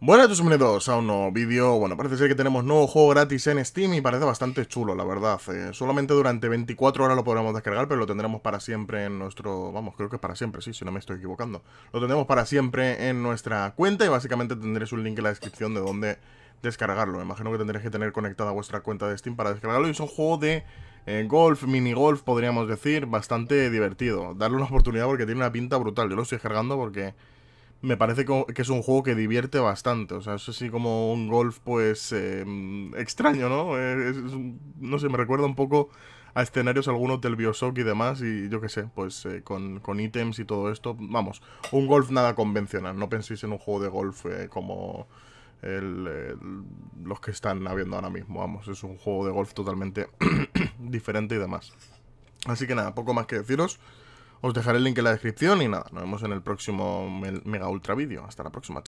Buenas a todos bienvenidos a un nuevo vídeo. Bueno, parece ser que tenemos nuevo juego gratis en Steam y parece bastante chulo, la verdad. Eh. solamente durante 24 horas lo podremos descargar, pero lo tendremos para siempre en nuestro... Vamos, creo que es para siempre, sí, si no me estoy equivocando. Lo tendremos para siempre en nuestra cuenta y básicamente tendréis un link en la descripción de dónde descargarlo. Imagino que tendréis que tener conectada vuestra cuenta de Steam para descargarlo y es un juego de... Eh, golf, mini golf, podríamos decir, bastante divertido. Darle una oportunidad porque tiene una pinta brutal. Yo lo estoy cargando porque me parece que es un juego que divierte bastante. O sea, es así como un golf, pues, em, extraño, ¿no? Eh, no sé, me recuerda un poco a escenarios algunos del Bioshock y demás, y yo qué sé, pues eh, con, ítems y todo esto. Vamos, un golf nada convencional. No penséis en un juego de golf eh, como los que están habiendo ahora mismo. Vamos, es un juego de golf totalmente diferente y demás. Así que nada, poco más que deciros. Os dejaré el link en la descripción y nada, nos vemos en el próximo mega ultra vídeo. Hasta la próxima,